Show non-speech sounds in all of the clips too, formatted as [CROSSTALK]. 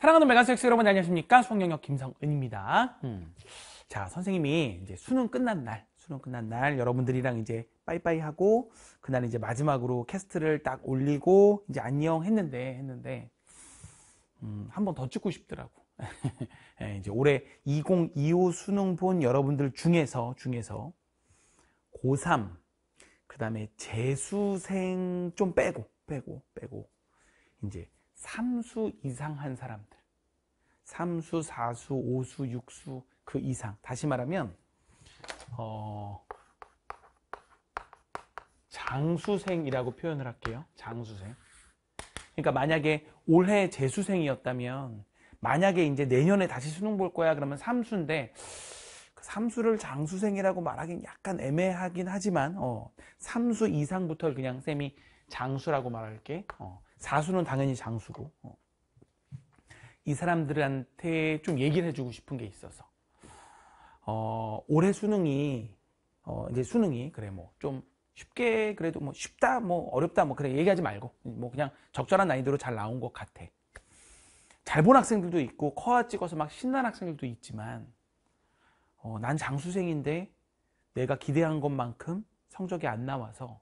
사랑하는 메가스엑스 여러분 안녕하십니까? 수학영역 김성은입니다. 음. 자, 선생님이 이제 수능 끝난 날, 수능 끝난 날 여러분들이랑 이제 빠이빠이 하고 그날 이제 마지막으로 캐스트를 딱 올리고 이제 안녕 했는데 했는데 음, 한번 더 찍고 싶더라고. [LAUGHS] 예, 이제 올해 2025 수능 본 여러분들 중에서 중에서 고3 그다음에 재수생 좀 빼고 빼고 빼고 이제 3수 이상 한 사람들 3수, 4수, 5수, 6수 그 이상 다시 말하면 어, 장수생이라고 표현을 할게요 장수생 그러니까 만약에 올해 재수생이었다면 만약에 이제 내년에 다시 수능 볼 거야 그러면 3수인데 그 삼수를 장수생이라고 말하긴 약간 애매하긴 하지만 어, 삼수 이상부터 그냥 쌤이 장수라고 말할게 어, 사수는 당연히 장수고 어. 이 사람들한테 좀 얘기를 해주고 싶은 게 있어서 어, 올해 수능이 어, 이제 수능이 그래 뭐 좀 쉽게 그래도 뭐 쉽다 뭐 어렵다 뭐 그래 얘기하지 말고 뭐 그냥 적절한 난이도로 잘 나온 것 같아 잘 본 학생들도 있고 커아 찍어서 막 신난 학생들도 있지만 어, 난 장수생인데 내가 기대한 것만큼 성적이 안 나와서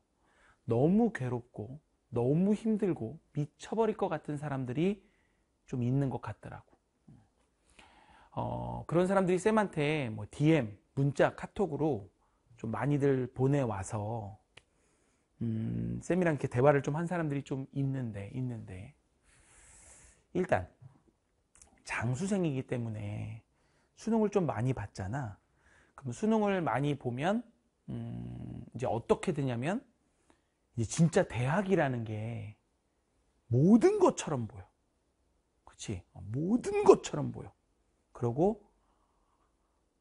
너무 괴롭고 너무 힘들고 미쳐버릴 것 같은 사람들이 좀 있는 것 같더라고. 어, 그런 사람들이 쌤한테 뭐 DM, 문자, 카톡으로 좀 많이들 보내와서, 음, 쌤이랑 이렇게 대화를 좀 한 사람들이 좀 있는데, 있는데. 일단, 장수생이기 때문에 수능을 좀 많이 봤잖아. 그럼 수능을 많이 보면, 음, 이제 어떻게 되냐면, 이 진짜 대학이라는 게 모든 것처럼 보여. 그치? 모든 것처럼 보여. 그러고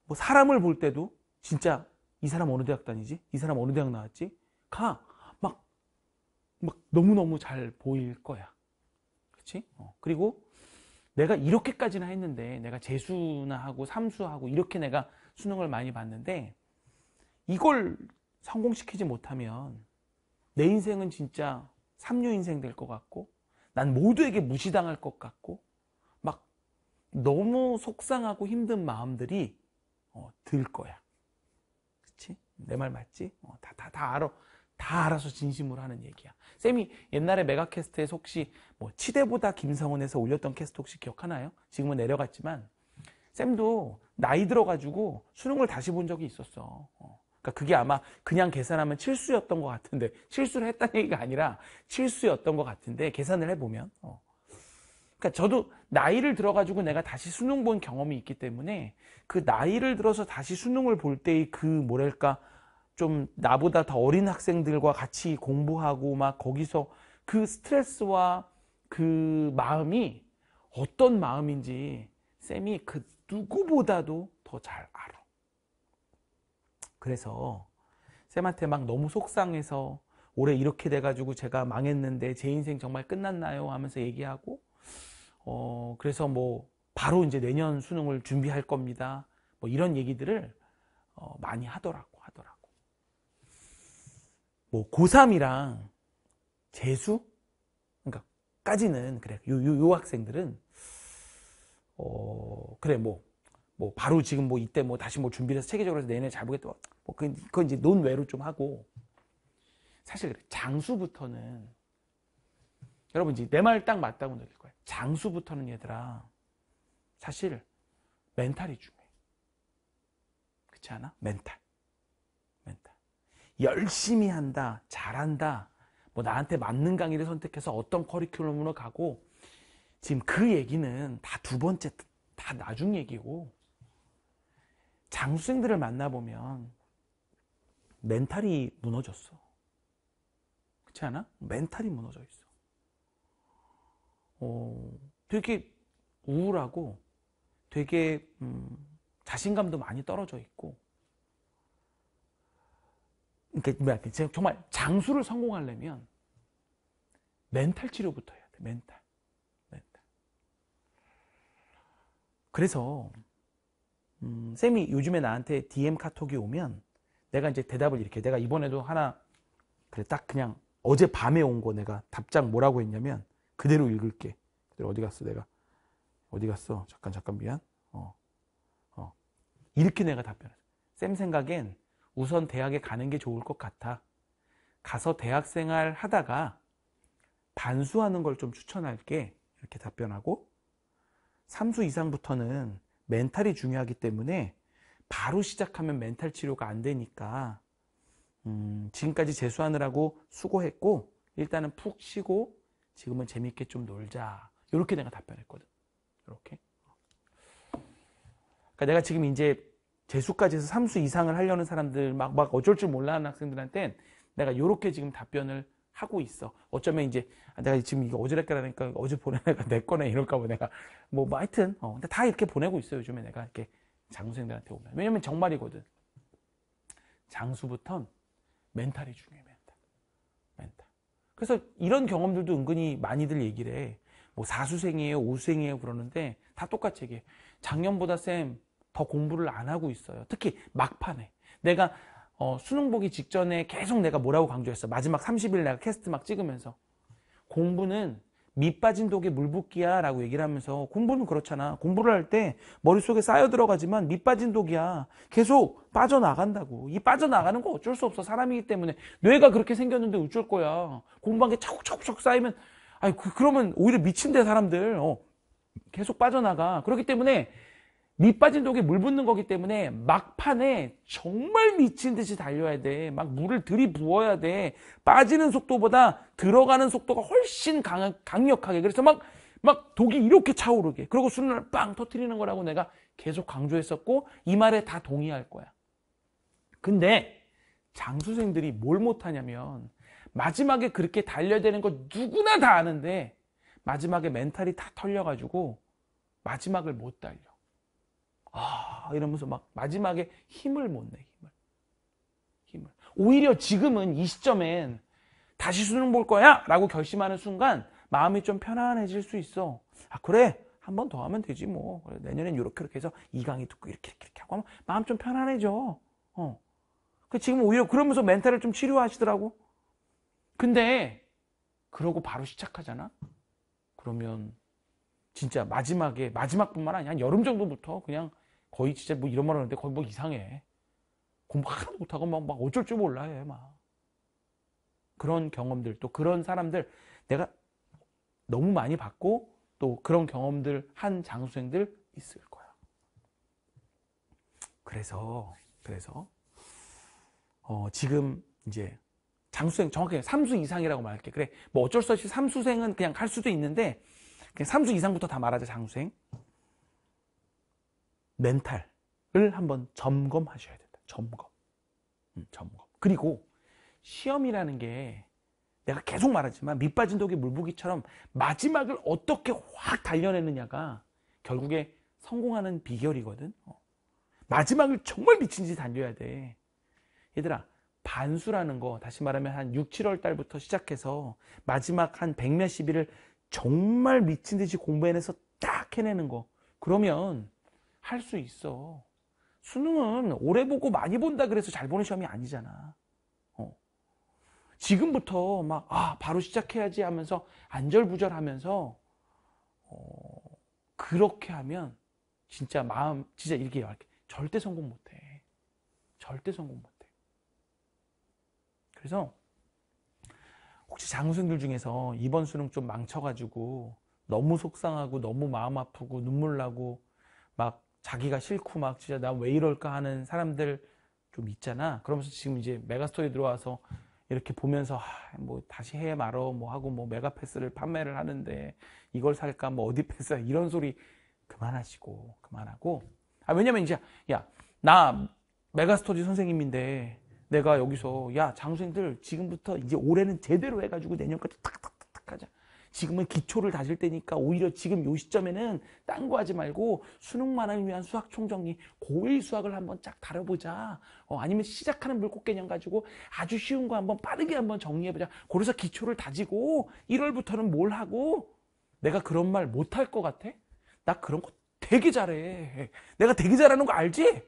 뭐 사람을 볼 때도 진짜 이 사람 어느 대학 다니지? 이 사람 어느 대학 나왔지? 가! 막, 막 너무너무 잘 보일 거야. 그치? 어. 그리고 내가 이렇게까지나 했는데 내가 재수나 하고 삼수하고 이렇게 내가 수능을 많이 봤는데 이걸 성공시키지 못하면 내 인생은 진짜 삼류 인생 될 것 같고 난 모두에게 무시당할 것 같고 막 너무 속상하고 힘든 마음들이 어, 들 거야. 그치? 내 말 맞지? 어, 다, 다, 다 알아. 다 알아서 진심으로 하는 얘기야. 쌤이 옛날에 메가캐스트에서 혹시 뭐 치대보다 김성훈에서 올렸던 캐스트 혹시 기억하나요? 지금은 내려갔지만 쌤도 나이 들어가지고 수능을 다시 본 적이 있었어. 어. 그러니까 그게 아마 그냥 계산하면 실수였던것 같은데 실수를 했다는 얘기가 아니라 실수였던것 같은데 계산을 해보면 어. 그러니까 저도 나이를 들어가지고 내가 다시 수능 본 경험이 있기 때문에 그 나이를 들어서 다시 수능을 볼 때의 그 뭐랄까 좀 나보다 더 어린 학생들과 같이 공부하고 막 거기서 그 스트레스와 그 마음이 어떤 마음인지 쌤이 그 누구보다도 더 잘 알아. 그래서 쌤한테 막 너무 속상해서 올해 이렇게 돼가지고 제가 망했는데 제 인생 정말 끝났나요? 하면서 얘기하고 어 그래서 뭐 바로 이제 내년 수능을 준비할 겁니다. 뭐 이런 얘기들을 어 많이 하더라고 하더라고. 뭐 고3이랑 재수 그러니까 까지는 그래 요요요 학생들은 어 그래 뭐뭐 바로 지금 뭐 이때 뭐 다시 뭐준비 해서 체계적으로 해서 내내 잘 보겠다. 뭐 그건, 그건 이제 논외로 좀 하고 사실 그래. 장수부터는 여러분 이제 내 말 딱 맞다고 느낄 거예요. 장수부터는 얘들아 사실 멘탈이 중요해. 그렇지 않아? 멘탈. 멘탈. 열심히 한다. 잘한다. 뭐 나한테 맞는 강의를 선택해서 어떤 커리큘럼으로 가고 지금 그 얘기는 다 두 번째 다 나중 얘기고 장수생들을 만나보면 멘탈이 무너졌어. 그렇지 않아? 멘탈이 무너져 있어. 어, 되게 우울하고 되게 음, 자신감도 많이 떨어져 있고 그러니까 뭐야, 정말 장수를 성공하려면 멘탈 치료부터 해야 돼. 멘탈. 멘탈. 그래서 음, 쌤이 요즘에 나한테 DM 카톡이 오면 내가 이제 대답을 이렇게 내가 이번에도 하나 그래 딱 그냥 어제 밤에 온 거 내가 답장 뭐라고 했냐면 그대로 읽을게. 그대로 어디 갔어 내가 어디 갔어 잠깐 잠깐 미안. 어, 어. 이렇게 내가 답변을쌤 생각엔 우선 대학에 가는 게 좋을 것 같아. 가서 대학 생활 하다가 반수하는 걸 좀 추천할게. 이렇게 답변하고, 삼수 이상부터는 멘탈이 중요하기 때문에 바로 시작하면 멘탈 치료가 안 되니까 음, 지금까지 재수하느라고 수고했고 일단은 푹 쉬고 지금은 재밌게 좀 놀자 이렇게 내가 답변했거든 이렇게 그러니까 내가 지금 이제 재수까지 해서 3수 이상을 하려는 사람들 막 막 어쩔 줄 몰라 하는 학생들한테 내가 이렇게 지금 답변을 하고 있어. 어쩌면 이제 아, 내가 지금 이거 어지럽게라니까 어제 보내내가내 [LAUGHS] 거네 이럴까 봐 내가 뭐, 뭐 하여튼 어, 근데 다 이렇게 보내고 있어 요즘에 내가 이렇게 장수생들한테 오면 왜냐면 정말이거든. 장수부턴 멘탈이 중요해 멘탈. 멘탈. 그래서 이런 경험들도 은근히 많이들 얘기를 해. 뭐 사수생이에요, 오수생이에요 그러는데 다 똑같이 얘기해. 작년보다 쌤 더 공부를 안 하고 있어요. 특히 막판에 내가 어, 수능 보기 직전에 계속 내가 뭐라고 강조했어. 마지막 30일 내가 캐스트 막 찍으면서. 공부는 밑 빠진 독에 물 붓기야 라고 얘기를 하면서 공부는 그렇잖아. 공부를 할 때 머릿속에 쌓여 들어가지만 밑 빠진 독이야. 계속 빠져나간다고. 이 빠져나가는 거 어쩔 수 없어. 사람이기 때문에. 뇌가 그렇게 생겼는데 어쩔 거야. 공부한 게 차곡차곡 쌓이면, 아니, 그, 러면 오히려 미친데 사람들. 어, 계속 빠져나가. 그렇기 때문에 밑빠진 독에 물 붓는 거기 때문에 막판에 정말 미친 듯이 달려야 돼. 막 물을 들이부어야 돼. 빠지는 속도보다 들어가는 속도가 훨씬 강, 강력하게. 그래서 막, 막 독이 이렇게 차오르게. 그리고 수능을 빵 터트리는 거라고 내가 계속 강조했었고, 이 말에 다 동의할 거야. 근데 장수생들이 뭘 못하냐면, 마지막에 그렇게 달려야 되는 거 누구나 다 아는데, 마지막에 멘탈이 다 털려가지고, 마지막을 못 달려. 아, 이러면서 막 마지막에 힘을 못 내, 힘을. 힘을. 오히려 지금은 이 시점엔 다시 수능 볼 거야! 라고 결심하는 순간 마음이 좀 편안해질 수 있어. 아, 그래. 한 번 더 하면 되지 뭐. 그래, 내년엔 이렇게 이렇게 해서 이강이 듣고 이렇게 이렇게 이렇게 하고 하면 마음 좀 편안해져. 어. 그 지금 오히려 그러면서 멘탈을 좀 치료하시더라고. 근데 그러고 바로 시작하잖아. 그러면 진짜 마지막에 마지막뿐만 아니라 한 여름 정도부터 그냥 거의 진짜 뭐 이런 말 하는데 거의 뭐 이상해. 공부 하나도 못하고 막, 막 어쩔 줄 몰라 해, 막. 그런 경험들, 또 그런 사람들, 내가 너무 많이 봤고또 그런 경험들 한 장수생들 있을 거야. 그래서, 그래서, 어, 지금 이제 장수생 정확하게 3수 이상이라고 말할게. 그래. 뭐 어쩔 수 없이 3수생은 그냥 갈 수도 있는데, 그냥 3수 이상부터 다 말하자, 장수생. 멘탈을 한번 점검하셔야 된다. 점검. 음, 점검. 그리고 시험이라는 게 내가 계속 말하지만 밑빠진 독이 물부기처럼 마지막을 어떻게 확 달려내느냐가 결국에 성공하는 비결이거든. 어. 마지막을 정말 미친 듯이 달려야 돼. 얘들아, 반수라는 거, 다시 말하면 한 6, 7월 달부터 시작해서 마지막 한 100몇십 일을 정말 미친 듯이 공부해내서 딱 해내는 거. 그러면 할수 있어. 수능은 오래 보고 많이 본다 그래서 잘 보는 시험이 아니잖아. 어. 지금부터 막, 아, 바로 시작해야지 하면서 안절부절 하면서, 어, 그렇게 하면 진짜 마음, 진짜 이렇게 절대 성공 못 해. 절대 성공 못 해. 그래서 혹시 장수생들 중에서 이번 수능 좀 망쳐가지고 너무 속상하고 너무 마음 아프고 눈물 나고 막 자기가 싫고 막 진짜 나 왜 이럴까 하는 사람들 좀 있잖아. 그러면서 지금 이제 메가스토리 들어와서 이렇게 보면서 아, 뭐 다시 해 말어 뭐 하고 뭐 메가 패스를 판매를 하는데 이걸 살까 뭐 어디 패스 이런 소리 그만하시고 그만하고 아 왜냐면 이제 야 나 메가스토리 선생님인데 내가 여기서 야 장수생들 지금부터 이제 올해는 제대로 해가지고 내년까지 탁탁탁탁 하자 지금은 기초를 다질 때니까 오히려 지금 요 시점에는 딴 거 하지 말고 수능만을 위한 수학 총정리 고1 수학을 한번 쫙 다뤄보자. 어, 아니면 시작하는 물고 개념 가지고 아주 쉬운 거 한번 빠르게 한번 정리해보자. 그래서 기초를 다지고 1월부터는 뭘 하고 내가 그런 말 못 할 것 같아? 나 그런 거 되게 잘해. 내가 되게 잘하는 거 알지?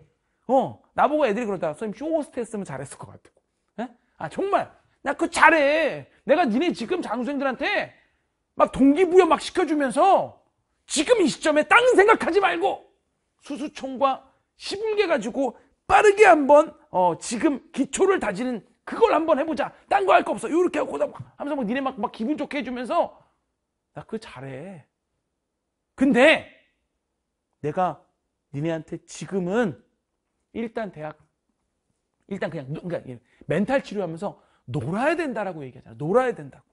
어, 나보고 애들이 그러다. 선생님, 쇼호스트 했으면 잘했을 것 같아. 예? 아, 정말. 나 그거 잘해. 내가 니네 지금 장수생들한테 막 동기부여 막 시켜주면서 지금 이 시점에 딴 생각하지 말고 수수총과 시불개 가지고 빠르게 한번 어 지금 기초를 다지는 그걸 한번 해보자. 딴 거 할 거 없어. 이렇게 하고 하면서 막 니네 막, 막 기분 좋게 해주면서 나 그거 잘해. 근데 내가 니네한테 지금은 일단 대학 일단 그냥 그러니까 멘탈 치료하면서 놀아야 된다라고 얘기하잖아. 놀아야 된다고.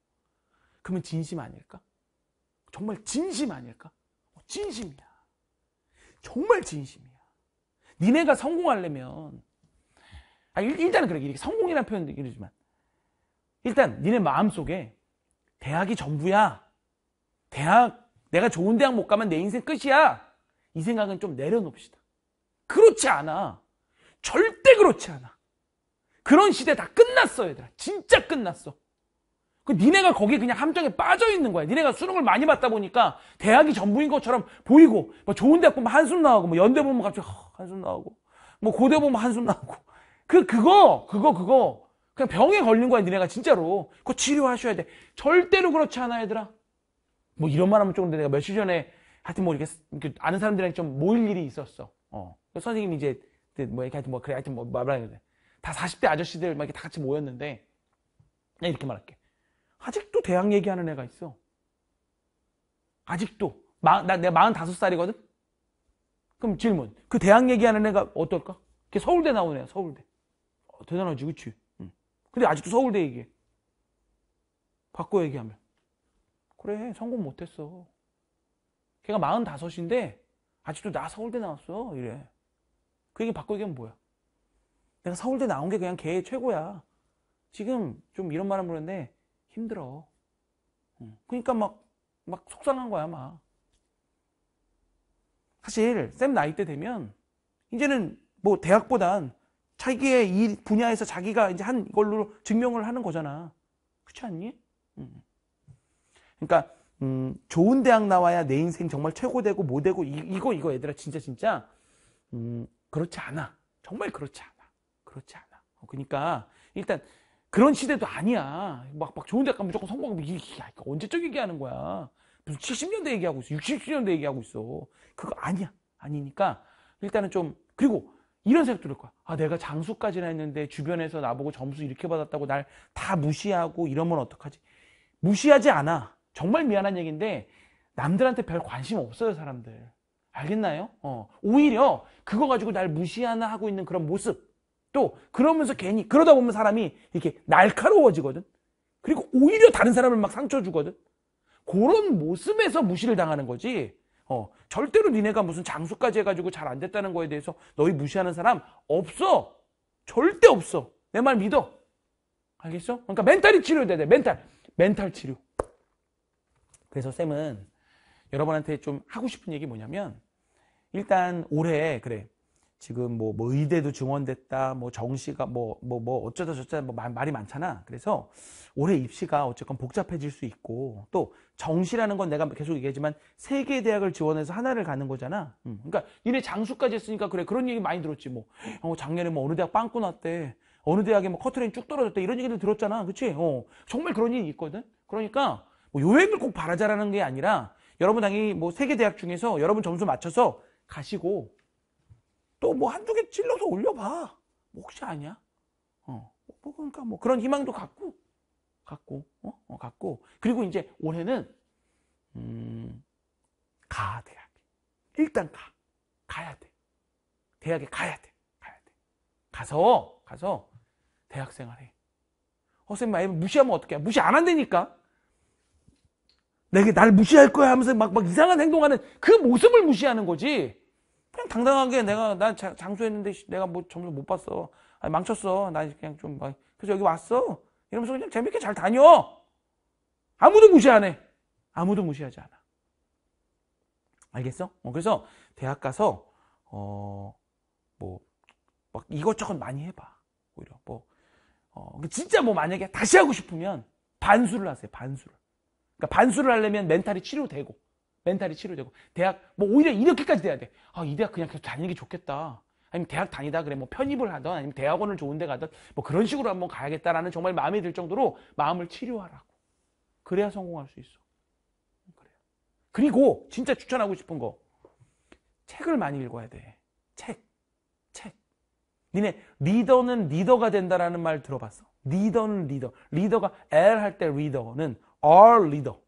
그러면 진심 아닐까? 정말 진심 아닐까? 어, 진심이야. 정말 진심이야. 니네가 성공하려면 아, 일단은 그래. 이렇게 성공이라는 표현도 이러지만 일단 니네 마음속에 대학이 전부야. 대학 내가 좋은 대학 못 가면 내 인생 끝이야. 이 생각은 좀 내려놓읍시다. 그렇지 않아. 절대 그렇지 않아. 그런 시대 다 끝났어, 얘들아. 진짜 끝났어. 그 니네가 거기에 그냥 함정에 빠져 있는 거야. 니네가 수능을 많이 봤다 보니까 대학이 전부인 것처럼 보이고 뭐 좋은 대학 보면 한숨 나오고 뭐 연대 보면 갑자기 한숨 나오고 뭐 고대 보면 한숨 나오고 그 그거 그거 그거 그냥 병에 걸린 거야 니네가 진짜로 그거 치료하셔야 돼 절대로 그렇지 않아 얘들아 뭐 이런 말 하면 좀금 내가 며칠 전에 하여튼 뭐 이렇게 아는 사람들이랑 좀 모일 일이 있었어 어 그 선생님이 이제 그 뭐 이렇게 하여튼 뭐 그래 하여튼 뭐 말하는 거다 40대 아저씨들 막 이렇게 다 같이 모였는데 내가 이렇게 말할게 아직도 대학 얘기하는 애가 있어. 아직도. 마, 나, 내가 45살이거든? 그럼 질문. 그 대학 얘기하는 애가 어떨까? 걔 서울대 나오네 서울대. 어, 대단하지, 그치? 응. 근데 아직도 서울대 얘기해. 바꿔 얘기하면. 그래, 성공 못했어. 걔가 45인데, 아직도 나 서울대 나왔어. 이래. 그 얘기 바꿔 얘기하면 뭐야? 내가 서울대 나온 게 그냥 걔 최고야. 지금 좀 이런 말 하면 그런데, 힘들어. 그러니까 막, 막 속상한 거야, 막. 사실, 쌤 나이 때 되면, 이제는 뭐 대학보단 자기의 이 분야에서 자기가 이제 한 걸로 증명을 하는 거잖아. 그렇지 않니? 음. 그러니까, 음, 좋은 대학 나와야 내 인생 정말 최고 되고 뭐 되고, 이, 거 이거 얘들아, 진짜, 진짜, 음, 그렇지 않아. 정말 그렇지 않아. 그렇지 않아. 어, 그러니까, 일단, 그런 시대도 아니야. 막, 막 좋은 데 가면 무조건 성공하고, 야, 이거 언제적 얘기하는 거야. 무슨 70년대 얘기하고 있어. 60년대 얘기하고 있어. 그거 아니야. 아니니까, 일단은 좀, 그리고, 이런 생각 들을 거야. 아, 내가 장수까지나 했는데, 주변에서 나보고 점수 이렇게 받았다고 날 다 무시하고 이러면 어떡하지? 무시하지 않아. 정말 미안한 얘기인데, 남들한테 별 관심 없어요, 사람들. 알겠나요? 어. 오히려, 그거 가지고 날 무시하나 하고 있는 그런 모습. 또 그러면서 괜히 그러다 보면 사람이 이렇게 날카로워지거든. 그리고 오히려 다른 사람을 막 상처 주거든. 그런 모습에서 무시를 당하는 거지. 어, 절대로 니네가 무슨 장수까지 해가지고 잘 안 됐다는 거에 대해서 너희 무시하는 사람 없어. 절대 없어. 내 말 믿어. 알겠어? 그러니까 멘탈이 치료돼야 돼. 멘탈. 멘탈 치료. 그래서 쌤은 여러분한테 좀 하고 싶은 얘기 뭐냐면 일단 올해 그래 지금 뭐, 뭐 의대도 증원됐다, 뭐 정시가 뭐뭐뭐 뭐, 뭐 어쩌다 저쩌다 뭐 말, 이 많잖아. 그래서 올해 입시가 어쨌건 복잡해질 수 있고 또 정시라는 건 내가 계속 얘기하지만 세 개 대학을 지원해서 하나를 가는 거잖아. 음, 그러니까 니네 장수까지 했으니까 그래 그런 얘기 많이 들었지 뭐. 어, 작년에 뭐 어느 대학 빵꾸 났대. 어느 대학에 뭐 커트라인 쭉 떨어졌다 이런 얘기도 들었잖아. 그치? 어, 정말 그런 일이 있거든. 그러니까 뭐 요행을 꼭 바라자라는 게 아니라 여러분 당연히 뭐세 개 대학 중에서 여러분 점수 맞춰서 가시고 또뭐 한두 개 찔러서 올려봐. 뭐 혹시 아니야. 어. 뭐 그러니까 뭐 그런 희망도 갖고, 갖고, 어, 어 갖고. 그리고 이제 올해는, 음, 가, 대학. 에 일단 가. 가야 돼. 대학에 가야 돼. 가야 돼. 가서, 가서, 대학 생활해. 허쌤 어, 말 무시하면 어떡해. 무시 안 한다니까. 내게 날 무시할 거야 하면서 막, 막 이상한 행동하는 그 모습을 무시하는 거지. 그냥 당당하게 내가 나 장수했는데 내가 뭐 점수 못 봤어. 아니, 망쳤어. 나 그냥 좀 막. 그래서 여기 왔어. 이러면서 그냥 재밌게 잘 다녀. 아무도 무시 안 해. 아무도 무시하지 않아. 알겠어? 어, 그래서 대학 가서 어 뭐 막 이것저것 많이 해봐. 오히려 뭐 어, 그 진짜 뭐 만약에 다시 하고 싶으면 반수를 하세요. 반수를. 그러니까 반수를 하려면 멘탈이 치료되고 멘탈이 치료되고 대학 뭐 오히려 이렇게까지 돼야 돼. 아 이 대학 그냥 계속 다니는 게 좋겠다. 아니면 대학 다니다 그래 뭐 편입을 하든 아니면 대학원을 좋은데 가든 뭐 그런 식으로 한번 가야겠다라는 정말 마음이 들 정도로 마음을 치료하라고. 그래야 성공할 수 있어. 그래요. 그리고 진짜 추천하고 싶은 거 책을 많이 읽어야 돼. 책, 책. 니네 리더는 리더가 된다라는 말 들어봤어. 리더는 리더. 리더가 L 할 때 리더는 R 리더.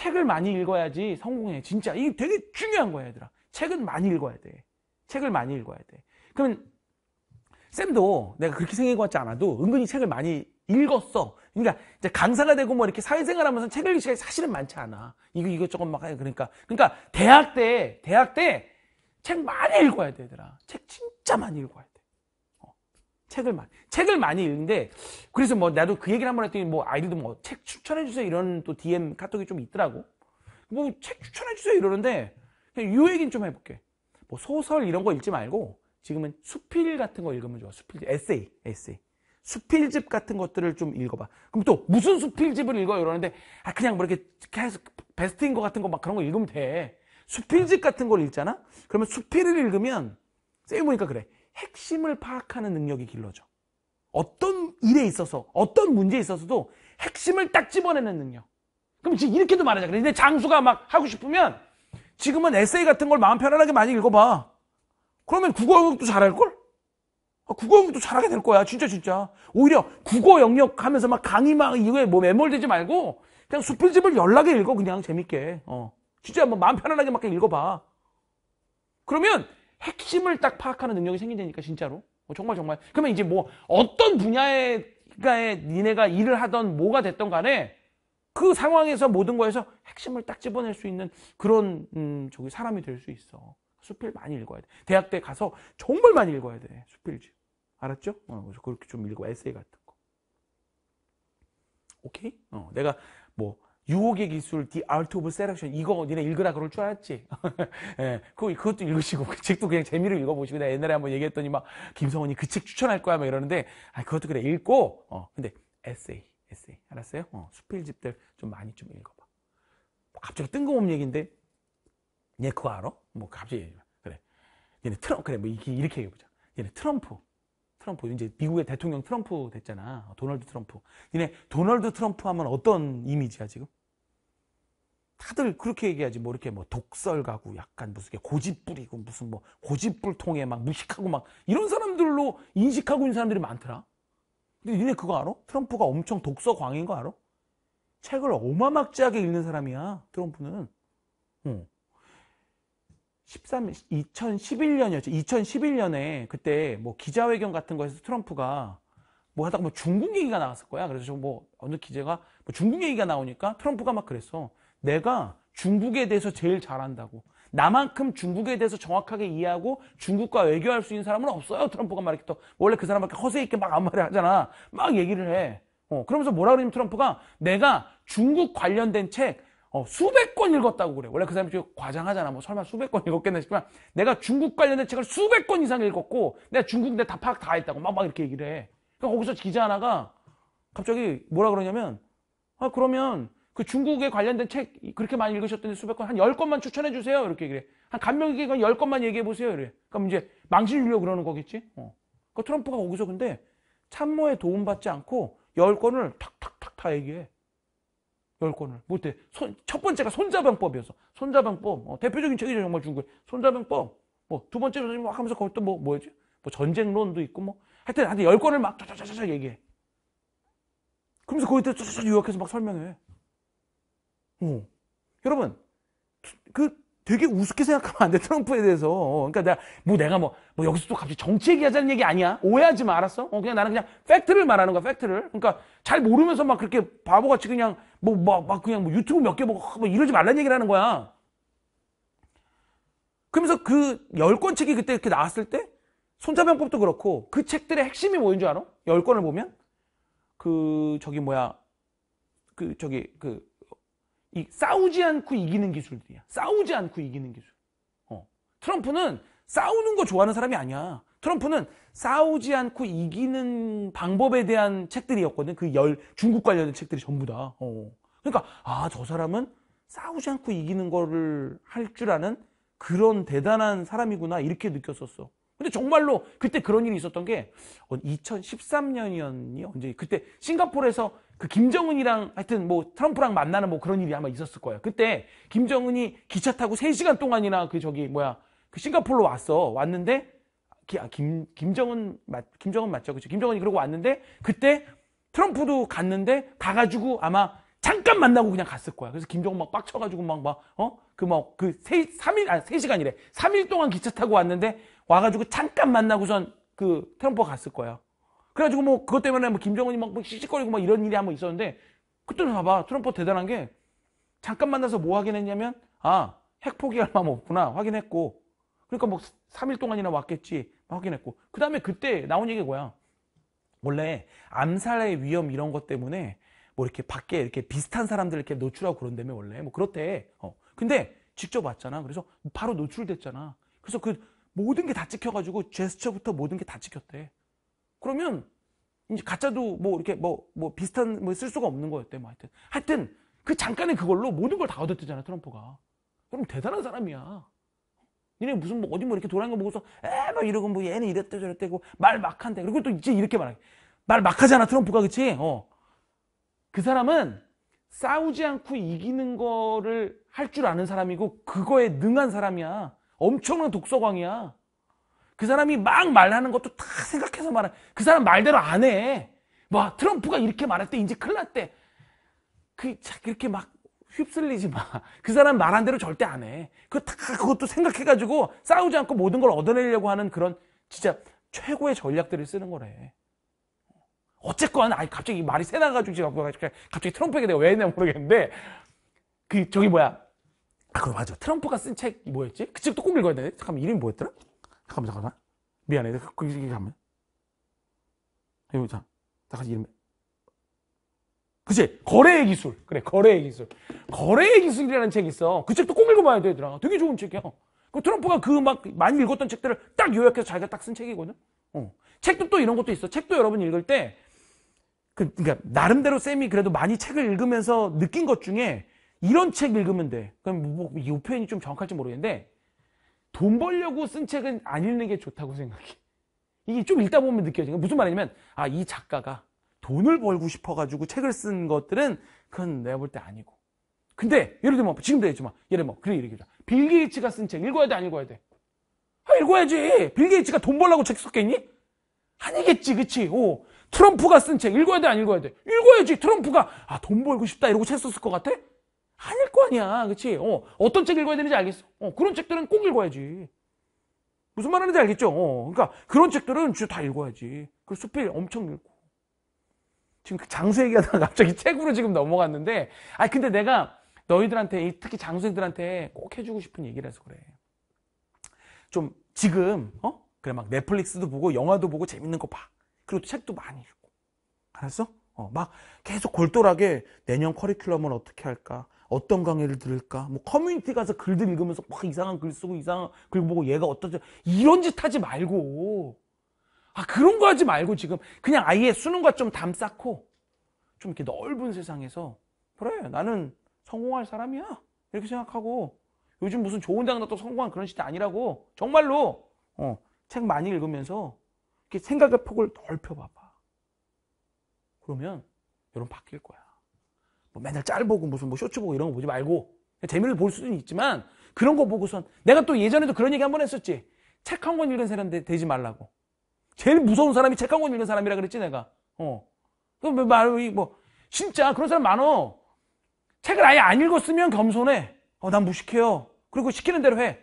책을 많이 읽어야지 성공해. 진짜. 이게 되게 중요한 거야, 얘들아. 책은 많이 읽어야 돼. 책을 많이 읽어야 돼. 그러면 쌤도 내가 그렇게 생각해봤지 않아도 은근히 책을 많이 읽었어. 그러니까 이제 강사가 되고 뭐 이렇게 사회생활하면서 책 읽기 시간이 사실은 많지 않아. 이거 이것저것 막 해. 그러니까 그러니까 대학 때 대학 때 책 많이 읽어야 되더라. 책 진짜 많이 읽어야 돼. 책을 많이, 책을 많이 읽는데, 그래서 뭐 나도 그 얘기를 한 번 했더니 뭐 아이들도 뭐 책 추천해주세요 이런 또 DM 카톡이 좀 있더라고. 뭐 책 추천해주세요 이러는데, 그냥 요 얘기는 좀 해볼게. 뭐 소설 이런 거 읽지 말고, 지금은 수필 같은 거 읽으면 좋아. 수필, 에세이, 에세이. 수필집 같은 것들을 좀 읽어봐. 그럼 또 무슨 수필집을 읽어 이러는데, 아, 그냥 뭐 이렇게 계속 베스트인 거 같은 거 막 그런 거 읽으면 돼. 수필집 같은 걸 읽잖아? 그러면 수필을 읽으면, 세이 보니까 그래. 핵심을 파악하는 능력이 길러져. 어떤 일에 있어서, 어떤 문제에 있어서도 핵심을 딱 집어내는 능력. 그럼 지금 이렇게도 말하자. 근데 장수가 막 하고 싶으면 지금은 에세이 같은 걸 마음 편안하게 많이 읽어봐. 그러면 국어 영역도 잘할걸? 아, 국어 영역도 잘하게 될 거야. 진짜, 진짜. 오히려 국어 영역 하면서 막 강의 막 이거에 뭐 매몰되지 말고 그냥 수필집을 연락에 읽어. 그냥 재밌게. 어. 진짜 한번 뭐 마음 편안하게 막 읽어봐. 그러면 핵심을 딱 파악하는 능력이 생긴다니까 진짜로 뭐 정말 정말 그러면 이제 뭐 어떤 분야에 니네가 일을 하던 뭐가 됐던 간에 그 상황에서 모든 거에서 핵심을 딱 집어낼 수 있는 그런 음, 저기 사람이 될 수 있어 수필 많이 읽어야 돼 대학 때 가서 정말 많이 읽어야 돼 수필집 알았죠? 어, 그래서 그렇게 좀 읽고 에세이 같은 거 오케이? 어, 내가 뭐 유혹의 기술, The Art of Seduction 이거 니네 읽으라 그럴 줄 알았지? [LAUGHS] 예, 그, 그것도 읽으시고 그 책도 그냥 재미로 읽어보시고 내가 옛날에 한번 얘기했더니 막김성훈이그 책 추천할 거야 막 이러는데 아, 그것도 그래 읽고 어, 근데 에세이 에세이 알았어요? 어, 수필집들 좀 많이 좀 읽어봐 뭐 갑자기 뜬금없는 얘기인데 얘 그거 알아? 뭐 갑자기 얘기해봐. 그래 얘네 트럼프 그래 뭐 이렇게, 이렇게 얘기해보자 얘네 트럼프 트럼프 이제 미국의 대통령 트럼프 됐잖아 어, 도널드 트럼프 니네 도널드 트럼프 하면 어떤 이미지야 지금 다들 그렇게 얘기하지 뭐 이렇게 뭐 독설 가고 약간 무슨 고집 부리고 무슨 뭐 고집불통에 막 무식하고 막 이런 사람들로 인식하고 있는 사람들이 많더라. 근데 니네 그거 알아? 트럼프가 엄청 독서광인 거 알아? 책을 어마막지하게 읽는 사람이야. 트럼프는. 어. 13, 2011년이었죠. 2011년에 그때 뭐 기자회견 같은 거에서 트럼프가 뭐 하다가 뭐 중국 얘기가 나왔을 거야. 그래서 뭐 어느 기자가 뭐 중국 얘기가 나오니까 트럼프가 막 그랬어. 내가 중국에 대해서 제일 잘한다고 나만큼 중국에 대해서 정확하게 이해하고 중국과 외교할 수 있는 사람은 없어요. 트럼프가 말했겠다. 원래 그사람한테 허세 있게 막 아무 말을 하잖아. 막 얘기를 해. 어, 그러면서 뭐라 그러냐면 트럼프가 내가 중국 관련된 책 어, 수백 권 읽었다고 그래. 원래 그 사람이 좀 과장하잖아. 뭐 설마 수백 권 읽었겠나 싶지만 내가 중국 관련된 책을 수백 권 이상 읽었고 내가 중국 내 다 파악 다 했다고 막막 이렇게 얘기를 해. 그러니까 거기서 기자 하나가 갑자기 뭐라 그러냐면 아 그러면 그 중국에 관련된 책 그렇게 많이 읽으셨던데 수백 권한 열권만 추천해 주세요. 이렇게 그래. 한 감명 깊게 건열권만 얘기해 보세요. 이래. 그럼 그러니까 이제 망신 주려고 그러는 거겠지? 어. 그 트럼프가 거기서 근데 참모에 도움받지 않고 열권을 탁탁탁 다 얘기해. 열권을. 못해. 뭐 손, 첫 번째가 손자병법이어서. 손자병법. 어, 대표적인 책이죠. 정말 중국에. 손자병법. 뭐, 두 번째로 막 하면서 거기 또 뭐, 뭐였지? 뭐 전쟁론도 있고 뭐. 하여튼, 하여튼 열권을 막 쫙쫙쫙쫙 얘기해. 그러면서 거기다 쫙쫙 유학해서막 설명해. 어. 여러분, 그 되게 우습게 생각하면 안 돼, 트럼프에 대해서. 그러니까 내가, 뭐 내가 뭐, 뭐 여기서 또 갑자기 정치 얘기하자는 얘기 아니야? 오해하지 마, 알았어? 어, 그냥 나는 그냥 팩트를 말하는 거야, 팩트를. 그러니까 잘 모르면서 막 그렇게 바보같이 그냥 뭐, 막, 뭐, 막 그냥 뭐 유튜브 몇 개 보고 뭐 이러지 말란 얘기를 하는 거야. 그러면서 그 열 권 책이 그때 이렇게 나왔을 때 손자병법도 그렇고 그 책들의 핵심이 뭐인 줄 알아? 열 권을 보면 그 저기 뭐야 그 저기 그 이, 싸우지 않고 이기는 기술들이야. 싸우지 않고 이기는 기술. 어. 트럼프는 싸우는 거 좋아하는 사람이 아니야. 트럼프는 싸우지 않고 이기는 방법에 대한 책들이었거든. 그 열, 중국 관련된 책들이 전부 다. 어. 그러니까, 아, 저 사람은 싸우지 않고 이기는 거를 할 줄 아는 그런 대단한 사람이구나. 이렇게 느꼈었어. 근데 정말로 그때 그런 일이 있었던 게 2013년이었니 어, 언제 그때 싱가포르에서 그 김정은이랑 하여튼 뭐 트럼프랑 만나는 뭐 그런 일이 아마 있었을 거예요. 그때 김정은이 기차 타고 3시간 동안이나 그 저기 뭐야 그 싱가포르로 왔어 왔는데 기, 아, 김 김정은 맞 김정은 맞죠 그죠 김정은이 그러고 왔는데 그때 트럼프도 갔는데 가가지고 아마 잠깐 만나고 그냥 갔을 거야. 그래서 김정은 막 빡쳐가지고 막, 막, 어? 그 막, 그 세, 3일, 아, 3시간이래. 3일 동안 기차 타고 왔는데 와가지고 잠깐 만나고선 그 트럼프가 갔을 거야. 그래가지고 뭐 그것 때문에 뭐 김정은이 막 씩씩거리고 막 이런 일이 한번 있었는데 그때는 봐봐 트럼프 대단한 게 잠깐 만나서 뭐 확인했냐면 아핵 포기할 마음 없구나 확인했고 그러니까 뭐 3일 동안이나 왔겠지 확인했고 그 다음에 그때 나온 얘기가 뭐야 원래 암살의 위험 이런 것 때문에 뭐 이렇게 밖에 이렇게 비슷한 사람들 이렇게 노출하고 그런다며 원래 뭐 그렇대 어. 근데 직접 왔잖아 그래서 바로 노출됐잖아 그래서 그 모든 게 다 찍혀가지고 제스처부터 모든 게 다 찍혔대. 그러면 이제 가짜도 뭐 이렇게 뭐, 뭐 비슷한 뭐 쓸 수가 없는 거였대. 뭐 하여튼. 하여튼 그 잠깐의 그걸로 모든 걸 다 얻었대잖아. 트럼프가. 그럼 대단한 사람이야. 니네 무슨 뭐 어디 뭐 이렇게 돌아간거 보고서 에막 뭐 이러고 뭐 얘는 이랬대 저랬대고 뭐 말 막한대. 그리고 또 이제 이렇게 말해. 말 막하잖아. 트럼프가 그치? 어. 그 사람은 싸우지 않고 이기는 거를 할 줄 아는 사람이고 그거에 능한 사람이야. 엄청난 독서광이야. 그 사람이 막 말하는 것도 다 생각해서 말해. 그 사람 말대로 안 해. 뭐 트럼프가 이렇게 말할 때 이제 큰일 났대. 그, 자, 그렇게 막 휩쓸리지 마. 그 사람 말한 대로 절대 안 해. 그거 다 그것도 생각해가지고 싸우지 않고 모든 걸 얻어내려고 하는 그런 진짜 최고의 전략들을 쓰는 거래. 어쨌건 아니 갑자기 말이 새나가지고 지금 갑자기 트럼프에게 내가 왜 했냐 모르겠는데 그 저기 뭐야 아 그럼 맞아 트럼프가 쓴 책 뭐였지? 그 책도 꼭 읽어야 돼 잠깐만 이름이 뭐였더라? 잠깐만 잠깐만 미안해 거기 그 잠깐만 이거 잠 잠깐 이름 그치? 거래의 기술. 그래, 거래의 기술. 거래의 기술이라는 책이 있어. 그 책도 꼭 읽어봐야 되얘라 되게 좋은 책이야. 그 트럼프가 그 막 많이 읽었던 책들을 딱 요약해서 자기가 딱 쓴 책이거든. 어. 책도 또 이런 것도 있어. 책도 여러분 읽을 때, 그, 그니까, 나름대로 쌤이 그래도 많이 책을 읽으면서 느낀 것 중에 이런 책 읽으면 돼. 그럼 뭐, 뭐, 이 표현이 좀 정확할지 모르겠는데 돈 벌려고 쓴 책은 안 읽는 게 좋다고 생각해. 이게 좀 읽다 보면 느껴지는 게 무슨 말이냐면 아 이 작가가 돈을 벌고 싶어가지고 책을 쓴 것들은 그건 내가 볼 때 아니고. 근데 예를 들면 뭐, 지금도 얘기했지만 예를 들면 뭐, 그래 이렇게 빌 게이츠가 쓴 책 읽어야 돼안 읽어야 돼? 아 읽어야지. 빌 게이츠가 돈 벌라고 책 썼겠니? 아니겠지 그치? 오 트럼프가 쓴 책 읽어야 돼안 읽어야 돼? 읽어야지 트럼프가 아돈 벌고 싶다 이러고 책 썼을 것 같아? 아닐 거 아니야. 그치? 어, 어떤 책 읽어야 되는지 알겠어. 어, 그런 책들은 꼭 읽어야지. 무슨 말 하는지 알겠죠? 어, 그러니까 그런 책들은 주짜다 읽어야지. 그리고 수필 엄청 읽고. 지금 그 장수 얘기하다가 [LAUGHS] 갑자기 책으로 지금 넘어갔는데, 아 근데 내가 너희들한테, 특히 장수생들한테 꼭 해주고 싶은 얘기를 해서 그래. 좀 지금, 어? 그래, 막 넷플릭스도 보고, 영화도 보고, 재밌는 거 봐. 그리고 책도 많이 읽고. 알았어? 어, 막 계속 골똘하게 내년 커리큘럼은 어떻게 할까? 어떤 강의를 들을까? 뭐 커뮤니티 가서 글들 읽으면서 막 이상한 글 쓰고 이상한 글 보고 얘가 어떤지 이런 짓 하지 말고 아 그런 거 하지 말고 지금 그냥 아예 수능과 좀담 쌓고 좀 이렇게 넓은 세상에서 그래 나는 성공할 사람이야 이렇게 생각하고 요즘 무슨 좋은 대학 나또 성공한 그런 시대 아니라고 정말로 어, 책 많이 읽으면서 이렇게 생각의 폭을 넓혀봐봐 그러면 여러분 바뀔 거야 뭐 맨날 짤 보고 무슨 뭐 쇼츠 보고 이런 거 보지 말고 재미를 볼 수는 있지만 그런 거 보고선 내가 또 예전에도 그런 얘기 한 번 했었지. 책 한 권 읽은 사람 되, 되지 말라고. 제일 무서운 사람이 책 한 권 읽은 사람이라 그랬지 내가. 어. 그 말이 뭐 진짜 그런 사람 많어. 책을 아예 안 읽었으면 겸손해. 어, 난 무식해요. 그리고 시키는 대로 해.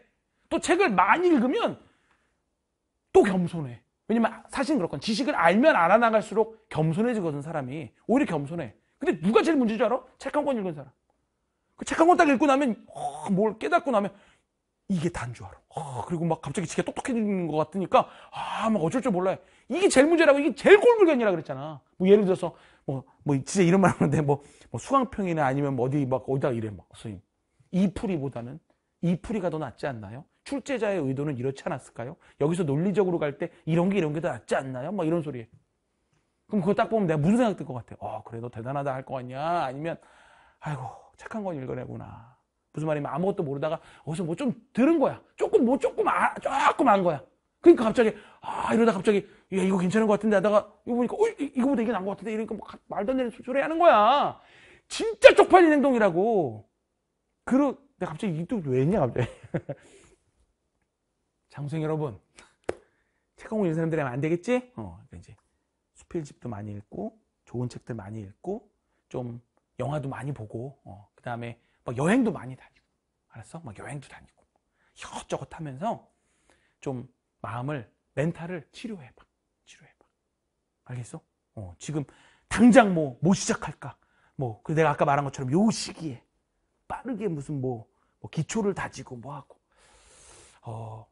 또 책을 많이 읽으면 또 겸손해. 왜냐면 사실 그렇건 지식을 알면 알아나갈수록 겸손해지거든 사람이. 오히려 겸손해. 근데 누가 제일 문제인 줄 알아? 책 한 권 읽은 사람. 그 책 한 권 딱 읽고 나면 어, 뭘 깨닫고 나면 이게 단줄 알아. 어, 그리고 막 갑자기 지가 똑똑해지는 것 같으니까 아 막 어쩔 줄 몰라. 요 이게 제일 문제라고 이게 제일 꼴불견이라 그랬잖아. 뭐 예를 들어서 뭐뭐 뭐 진짜 이런 말 하는데 뭐, 뭐 수강평이나 아니면 뭐 어디 막 어디다 이래 막 선생님 이풀이보다는 이풀이가 더 낫지 않나요? 출제자의 의도는 이렇지 않았을까요? 여기서 논리적으로 갈 때 이런 게 이런 게 더 낫지 않나요? 막 이런 소리에. 그럼 그거 딱 보면 내가 무슨 생각 들것 같아? 어, 그래도 대단하다 할 것 같냐? 아니면, 아이고, 착한 건 읽어내구나. 무슨 말이면 아무것도 모르다가 어디서 뭐 좀 들은 거야. 조금, 뭐 조금, 아, 조금 안 거야. 그러니까 갑자기, 아, 이러다 갑자기, 야, 이거 괜찮은 것 같은데 하다가, 이거 보니까, 어, 이거보다 이게 나은 것 같은데 이러니까 막 뭐 말도 안 되는 소리 하는 거야. 진짜 쪽팔린 행동이라고. 그러, 내가 갑자기 이게 또왜 했냐, 갑자기. [LAUGHS] 장수생 여러분, 책한거 읽는 사람들이 하면 안 되겠지? 어, 이제. 수필집도 많이 읽고 좋은 책들 많이 읽고 좀 영화도 많이 보고 어, 그 다음에 막 여행도 많이 다니고 알았어? 막 여행도 다니고 이것저것 하면서 좀 마음을 멘탈을 치료해봐 치료해봐 알겠어? 어, 지금 당장 뭐, 뭐 시작할까? 뭐, 그 내가 아까 말한 것처럼 요 시기에 빠르게 무슨 뭐, 뭐 기초를 다지고 뭐 하고, 어,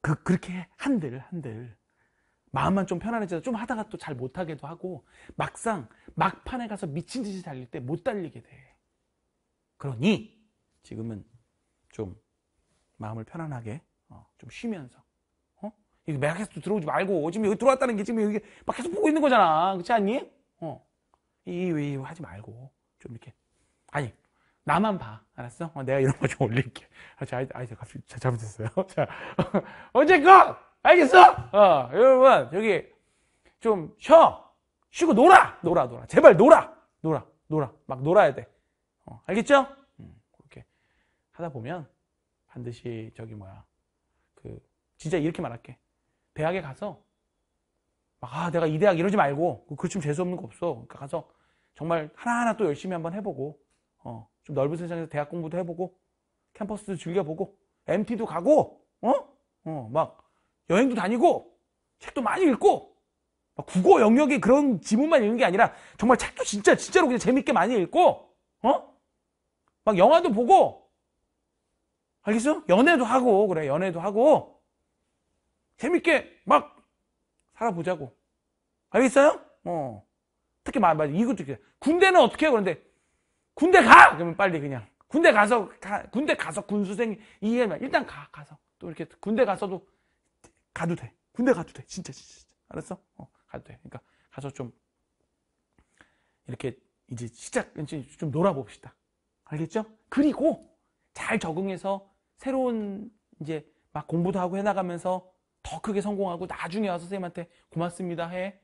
그, 그렇게 한들, 한들, 마음만 좀 편안해져서 좀 하다가 또 잘 못하게도 하고 막상 막판에 가서 미친 듯이 달릴 때 못 달리게 돼. 그러니 지금은 좀 마음을 편안하게 어, 좀 쉬면서 어? 이거 매각해서 들어오지 말고 지금 여기 들어왔다는 게 지금 여기 막 계속 보고 있는 거잖아. 그렇지 않니? 어. 이왜 하지 말고 좀 이렇게 아니 나만 봐. 알았어? 어, 내가 이런 거 좀 올릴게. 아, 자, 아, [LAUGHS] 자, 갑자기 잘못했어요. 자, 어제건 알겠어? 어, 여러분, 여기 좀 쉬어. 쉬고 놀아. 놀아, 놀아. 제발 놀아. 놀아, 놀아. 막 놀아야 돼. 어, 알겠죠? 음, 그렇게 하다 보면 반드시 저기 뭐야. 그, 진짜 이렇게 말할게. 대학에 가서 막, 아, 내가 이 대학 이러지 말고. 그쯤 재수없는 거 없어. 그러니까 가서 정말 하나하나 또 열심히 한번 해보고. 어, 좀 넓은 세상에서 대학 공부도 해보고. 캠퍼스도 즐겨보고. MT도 가고. 어? 어, 막. 여행도 다니고 책도 많이 읽고 국어 영역에 그런 지문만 읽는 게 아니라 정말 책도 진짜 진짜로 그냥 재밌게 많이 읽고 어? 막 영화도 보고 알겠어? 연애도 하고 그래 연애도 하고 재밌게 막 살아보자고 알겠어요? 어 특히 말 맞아 이것도 그래 군대는 어떻게 해요 그런데 군대 가 그러면 빨리 그냥 군대 가서 가, 군대 가서 군수생 이해만 일단 가 가서 또 이렇게 군대 가서도 가도 돼. 군대 가도 돼. 진짜, 진짜, 진짜. 알았어? 어, 가도 돼. 그러니까 가서 좀 이렇게 이제 시작, 이제 좀 놀아봅시다. 알겠죠? 그리고 잘 적응해서 새로운 이제 막 공부도 하고 해나가면서 더 크게 성공하고 나중에 와서 선생님한테 고맙습니다 해.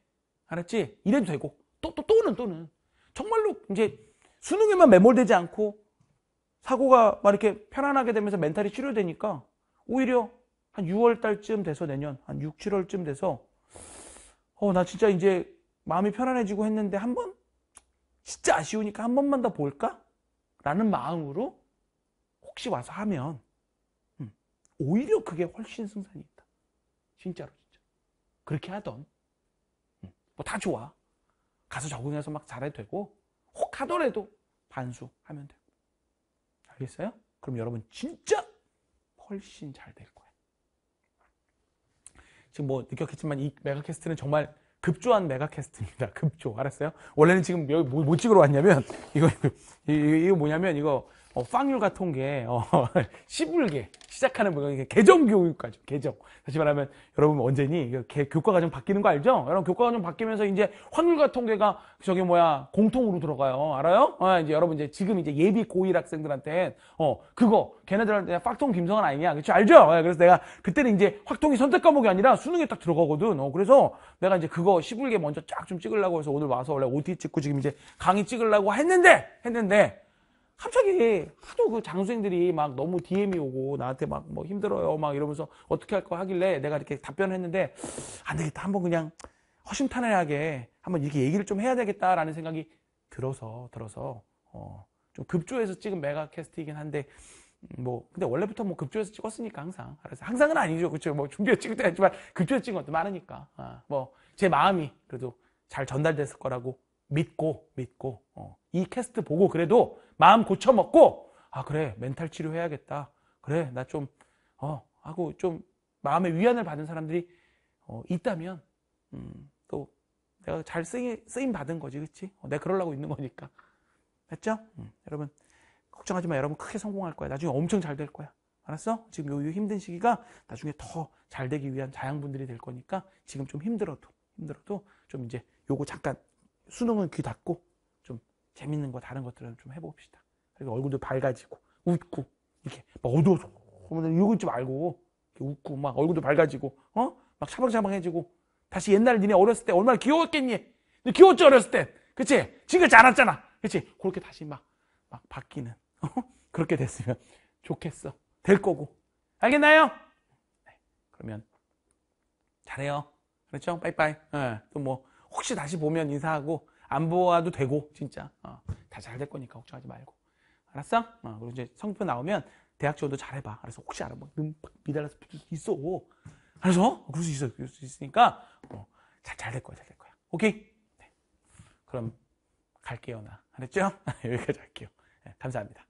알았지? 이래도 되고. 또, 또, 또는, 또는. 정말로 이제 수능에만 매몰되지 않고 사고가 막 이렇게 편안하게 되면서 멘탈이 치료되니까 오히려 한 6월 달쯤 돼서 내년 한 6, 7월쯤 돼서 어 나 진짜 이제 마음이 편안해지고 했는데 한번 진짜 아쉬우니까 한 번만 더 볼까? 라는 마음으로 혹시 와서 하면 음, 오히려 그게 훨씬 승산이 있다. 진짜로 진짜. 그렇게 하던 음, 뭐다 좋아. 가서 적응해서 막 잘해도 되고 혹 하더라도 반수하면 되고. 알겠어요? 그럼 여러분 진짜 훨씬 잘 될 거예요. 지금 뭐 느꼈겠지만 이 메가캐스트는 정말 급조한 메가캐스트입니다. [LAUGHS] 급조. 알았어요? 원래는 지금 여기 뭐, 뭐 찍으러 왔냐면, 이거, [LAUGHS] 이거, 이거 뭐냐면, 이거 어, 쌍률 과 통계, 어, [LAUGHS] 시불게 시작하는 부분 개정 교육과죠. 개정. 다시 말하면 여러분 언제니 개, 교과 과정 바뀌는 거 알죠? 여러분 교과 과정 바뀌면서 이제 확률과 통계가 저기 뭐야 공통으로 들어가요. 알아요? 어, 이제 여러분 이제 지금 이제 예비 고1 학생들한테 어 그거 걔네들한테 확통 김성환 아니냐 그렇 알죠? 어, 그래서 내가 그때는 이제 확통이 선택 과목이 아니라 수능에 딱 들어가거든. 어, 그래서 내가 이제 그거 시불게 먼저 쫙 좀 찍으려고 해서 오늘 와서 원래 OT 찍고 지금 이제 강의 찍으려고 했는데 했는데 갑자기 하도 그 장수생들이 막 너무 DM이 오고 나한테 막 뭐 힘들어요 막 이러면서 어떻게 할 거 하길래 내가 이렇게 답변했는데 안 되겠다 한번 그냥 허심탄회하게 한번 이렇게 얘기를 좀 해야 되겠다라는 생각이 들어서 들어서 어좀 급조해서 찍은 메가 캐스트이긴 한데 음, 뭐 근데 원래부터 뭐 급조해서 찍었으니까 항상 그래서 항상은 아니죠 그렇죠 뭐 준비해 찍을 때가 있지만 급조해서 찍은 것도 많으니까 아, 뭐제 마음이 그래도 잘 전달됐을 거라고 믿고 믿고 어, 이 캐스트 보고 그래도 마음 고쳐 먹고 아 그래 멘탈 치료 해야겠다 그래 나 좀 어 하고 좀 마음의 위안을 받은 사람들이 어, 있다면 음, 또 내가 잘 쓰임, 쓰임 받은 거지 그치 어, 내가 그러려고 있는 거니까 됐죠 음, 여러분 걱정하지 마 여러분 크게 성공할 거야 나중에 엄청 잘 될 거야 알았어 지금 요, 요 힘든 시기가 나중에 더 잘 되기 위한 자양분들이 될 거니까 지금 좀 힘들어도 힘들어도 좀 이제 요거 잠깐 수능은 귀 닫고 좀 재밌는 거 다른 것들은 좀 해봅시다. 그리고 얼굴도 밝아지고 웃고 이렇게 막 어두워서 그러면 이거 있지 말고 웃고 막 얼굴도 밝아지고 어? 막 샤방샤방해지고 다시 옛날 니네 어렸을 때 얼마나 귀여웠겠니? 너 귀여웠지 어렸을 때 그치? 지금까지 안 왔잖아 그치? 그렇게 다시 막, 막 바뀌는 [LAUGHS] 어? 그렇게 됐으면 좋겠어 될 거고 알겠나요? 네. 그러면 잘해요 그렇죠? 빠이빠이 네. 또뭐 혹시 다시 보면 인사하고 안 보아도 되고 진짜 어, 다 잘 될 거니까 걱정하지 말고 알았어? 어, 그리고 이제 성표 나오면 대학 지원도 잘해봐 그래서 혹시 알아 뭐 미달라서 있어 알아서 어, 그럴 수 있어 그럴 수 있으니까 어, 잘 잘 될 거야 잘 될 거야 오케이 네. 그럼 갈게요 나 알았죠? [LAUGHS] 여기까지 할게요 네, 감사합니다